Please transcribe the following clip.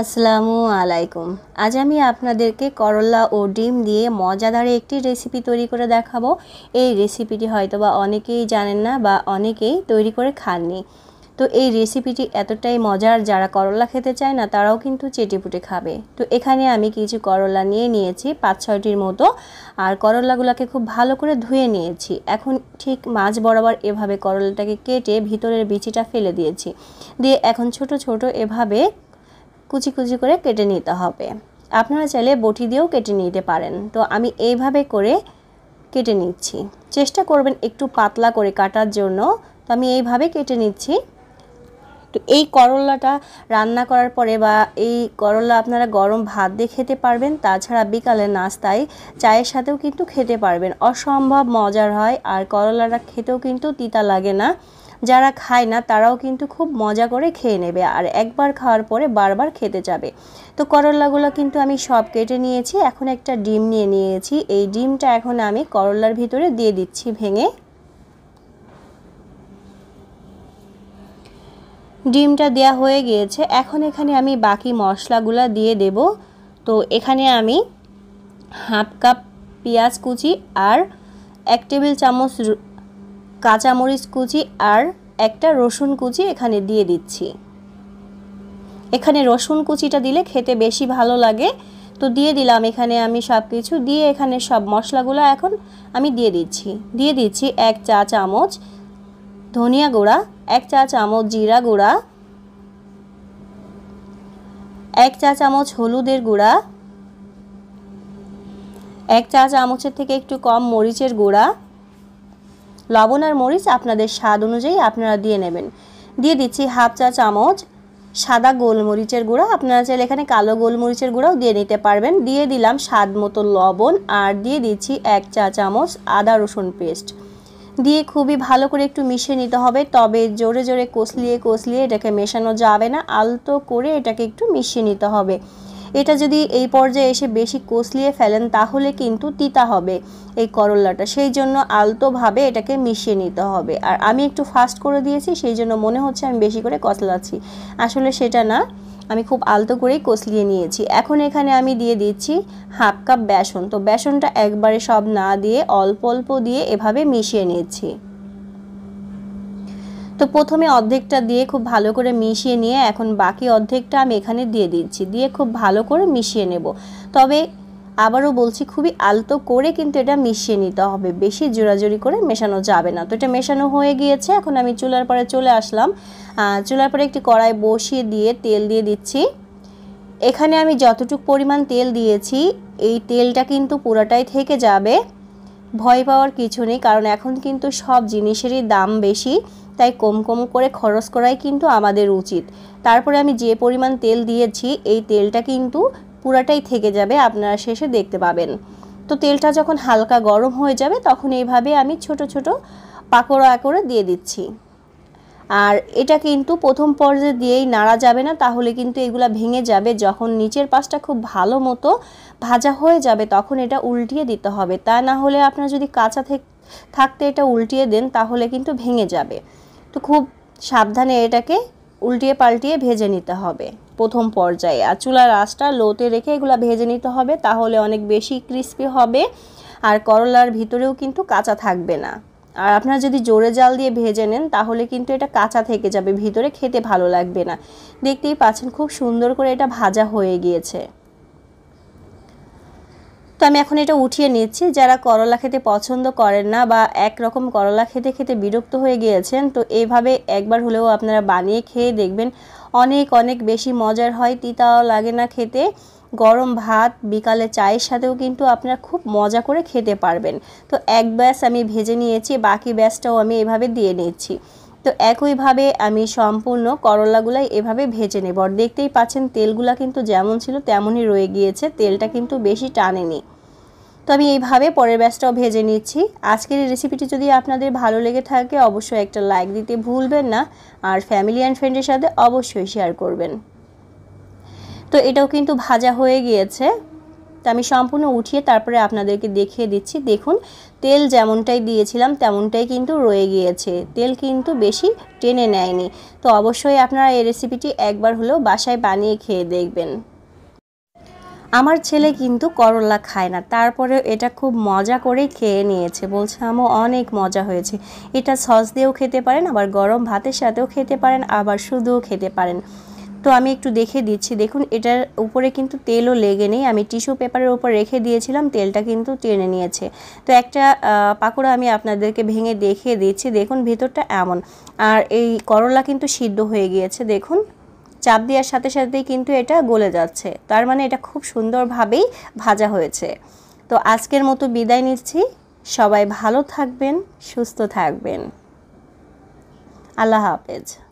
আসসালামু আলাইকুম আজ আমি আপনাদেরকে করলা ও ডিম দিয়ে মজাদারে একটি রেসিপি তৈরি করে দেখাবো এই রেসিপিটি হয়তো বা অনেকেই জানেন না বা অনেকেই তৈরি করে খাননি তো এই রেসিপিটি এতটাই মজার যারা করলা খেতে চায় না তারাও কিন্তু চেটেপুটে খাবে তো এখানে আমি কিছু করলা নিয়ে নিয়েছি পাঁচ ছয়টির মতো আর করলাগুলোকে খুব ভালো করে ধুয়ে নিয়েছি এখন ঠিক মাছ বরাবর এভাবে করলাটাকে কেটে ভিতরের বিচিটা ফেলে দিয়েছি দিয়ে এখন ছোট ছোট এভাবে কুচি কুচি করে কেটে নিতে হবে আপনারা চাইলে বটি দিয়েও কেটে নিতে পারেন তো আমি এইভাবে করে কেটে নিচ্ছি চেষ্টা করবেন একটু পাতলা করে কাটার জন্য তো আমি এইভাবে কেটে নিচ্ছি তো এই করলাটা রান্না করার পরে বা এই করলা আপনারা গরম ভাত দিয়ে খেতে পারবেন তাছাড়া বিকালে নাস্তায় চায়ের সাথেও কিন্তু খেতে পারবেন অসম্ভব মজার হয় আর করলাটা খেতেও কিন্তু তিতা লাগে না যারা খায় না তারাও কিন্তু খুব মজা করে খেয়ে নেবে আর একবার খাওয়ার পরে বারবার খেতে যাবে তো করলাগুলো কিন্তু আমি সব কেটে নিয়েছি এখন একটা ডিম নিয়ে নিয়েছি এই ডিমটা এখন আমি করলার ভিতরে দিয়ে দিচ্ছি ভেঙে ডিমটা দেয়া হয়ে গিয়েছে এখন এখানে আমি বাকি মশলাগুলো দিয়ে দেব তো এখানে আমি হাফ কাপ পেঁয়াজ কুচি আর এক টেবিল চামচ কাঁচামরিচ কুচি আর একটা রসুন কুচি এখানে দিয়ে দিচ্ছি এখানে রসুন কুচিটা দিলে খেতে বেশি ভালো লাগে তো দিয়ে দিলাম এখানে আমি সব কিছু দিয়ে এখানে সব মশলাগুলো এখন আমি দিয়ে দিচ্ছি দিয়ে দিচ্ছি এক চা চামচ ধনিয়া গুঁড়া এক চা চামচ জিরা গুঁড়া এক চা চামচ হলুদের গুঁড়া এক চা চামচের থেকে একটু কম মরিচের গুঁড়া লবণ আর মরিচ আপনাদের স্বাদ অনুযায়ী আপনারা দিয়ে নেবেন দিয়ে দিচ্ছি হাফ চা চামচ সাদা গোলমরিচের গুঁড়া আপনারা চাইলে এখানে কালো গোলমরিচের গুঁড়াও দিয়ে নিতে পারবেন দিয়ে দিলাম স্বাদ মতো লবণ আর দিয়ে দিচ্ছি এক চা চামচ আদা রসুন পেস্ট দিয়ে খুবই ভালো করে একটু মিশিয়ে নিতে হবে তবে জোরে জোরে কষলিয়ে কষলিয়ে এটাকে মেশানো যাবে না আলতো করে এটাকে একটু মিশিয়ে নিতে হবে এটা যদি এই পর্যায়ে এসে বেশি কোসলিয়ে ফেলেন তাহলে কিন্তু তিতা হবে এই করল্লাটা সেই জন্য আলতোভাবে এটাকে মিশিয়ে নিতে হবে আর আমি একটু ফাস্ট করে দিয়েছি সেই জন্য মনে হচ্ছে আমি বেশি করে কচলাচ্ছি আসলে সেটা না আমি খুব আলতো করেই কষলিয়ে নিয়েছি এখন এখানে আমি দিয়ে দিচ্ছি হাফ কাপ বেসন তো বেসনটা একবারে সব না দিয়ে অল্প অল্প দিয়ে এভাবে মিশিয়ে নিচ্ছি তো প্রথমে অর্ধেকটা দিয়ে খুব ভালো করে মিশিয়ে নিয়ে এখন বাকি অর্ধেকটা আমি এখানে দিয়ে দিচ্ছি দিয়ে খুব ভালো করে মিশিয়ে নেব তবে আবারও বলছি খুবই আলতো করে কিন্তু এটা মিশিয়ে নিতে হবে বেশি জোড়াজোড়ি করে মেশানো যাবে না তো এটা মেশানো হয়ে গিয়েছে এখন আমি চুলার পরে চলে আসলাম চুলার পরে একটি কড়াই বসিয়ে দিয়ে তেল দিয়ে দিচ্ছি এখানে আমি যতটুক পরিমাণ তেল দিয়েছি এই তেলটা কিন্তু পুরাটাই থেকে যাবে ভয় পাওয়ার কিছু নেই কারণ এখন কিন্তু সব জিনিসেরই দাম বেশি তাই কম কম করে খরচ করাই কিন্তু আমাদের উচিত তারপরে আমি যে পরিমাণ তেল দিয়েছি এই তেলটা কিন্তু পুরাটাই থেকে যাবে আপনারা শেষে দেখতে পাবেন তো তেলটা যখন হালকা গরম হয়ে যাবে তখন এইভাবে আমি ছোট ছোট পাকোড়া করে দিয়ে দিচ্ছি আর এটা কিন্তু প্রথম পর্যায়ে দিয়েই নাড়া যাবে না তাহলে কিন্তু এগুলো ভেঙে যাবে যখন নিচের পাশটা খুব ভালো মতো ভাজা হয়ে যাবে তখন এটা উল্টিয়ে দিতে হবে তা না হলে আপনার যদি কাঁচা থাকতে এটা উল্টিয়ে দেন তাহলে কিন্তু ভেঙে যাবে তো খুব সাবধানে এটাকে উল্টিয়ে পাল্টিয়ে ভেজে নিতে হবে প্রথম পর্যায়ে আর চুলার আঁচটা লোতে রেখে এগুলো ভেজে নিতে হবে তাহলে অনেক বেশি ক্রিস্পি হবে আর করলার ভিতরেও কিন্তু কাঁচা থাকবে না আর আপনারা যদি জোরে জাল দিয়ে ভেজে নেন তাহলে কিন্তু এটা কাঁচা থেকে যাবে ভিতরে খেতে ভালো লাগবে না দেখতেই পাচ্ছেন খুব সুন্দর করে এটা ভাজা হয়ে গিয়েছে তো আমি এখন এটা উঠিয়ে নিচ্ছি যারা করলা খেতে পছন্দ করেন না বা এক রকম করলা খেতে খেতে বিরক্ত হয়ে গিয়েছেন তো এইভাবে একবার হলেও আপনারা বানিয়ে খেয়ে দেখবেন অনেক অনেক বেশি মজার হয় তিতাও লাগে না খেতে গরম ভাত বিকালে চায়ের সাথেও কিন্তু আপনারা খুব মজা করে খেতে পারবেন তো এক ব্যাস আমি ভেজে নিয়েছি বাকি ব্যাসটাও আমি এভাবে দিয়ে নিচ্ছি তো একইভাবে আমি সম্পূর্ণ করলাগুলাই এভাবে ভেজে নেব আর দেখতেই পাচ্ছেন তেলগুলা কিন্তু যেমন ছিল তেমনই রয়ে গিয়েছে তেলটা কিন্তু বেশি টানেনি তো আমি এইভাবে পরের ব্যাচটাও ভেজে নিচ্ছি আজকের এই রেসিপিটি যদি আপনাদের ভালো লেগে থাকে অবশ্যই একটা লাইক দিতে ভুলবেন না আর ফ্যামিলি অ্যান্ড ফ্রেন্ডের সাথে অবশ্যই শেয়ার করবেন তো এটাও কিন্তু ভাজা হয়ে গিয়েছে তো আমি সম্পূর্ণ উঠিয়ে তারপরে আপনাদেরকে দেখিয়ে দিচ্ছি দেখুন তেল যেমনটাই দিয়েছিলাম তেমনটাই কিন্তু রয়ে গিয়েছে তেল কিন্তু বেশি টেনে নেয়নি তো অবশ্যই আপনারা এই রেসিপিটি একবার হলেও বাসায় বানিয়ে খেয়ে দেখবেন আমার ছেলে কিন্তু করলা খায় না তারপরে এটা খুব মজা করে খেয়ে নিয়েছে বলছে অনেক মজা হয়েছে এটা সস দিয়েও খেতে পারেন আবার গরম ভাতের সাথেও খেতে পারেন আবার শুধুও খেতে পারেন তো আমি একটু দেখে দিচ্ছি দেখুন এটার উপরে কিন্তু তেলও লেগে নেই আমি টিস্যু পেপারের উপর রেখে দিয়েছিলাম তেলটা কিন্তু টেনে নিয়েছে তো একটা পাকোড়া আমি আপনাদেরকে ভেঙে দেখিয়ে দিচ্ছি দেখুন ভেতরটা এমন আর এই করলা কিন্তু সিদ্ধ হয়ে গিয়েছে দেখুন চাপ দেওয়ার সাথে সাথেই কিন্তু এটা গলে যাচ্ছে তার মানে এটা খুব সুন্দরভাবেই ভাজা হয়েছে তো আজকের মতো বিদায় নিচ্ছি সবাই ভালো থাকবেন সুস্থ থাকবেন আল্লাহ হাফেজ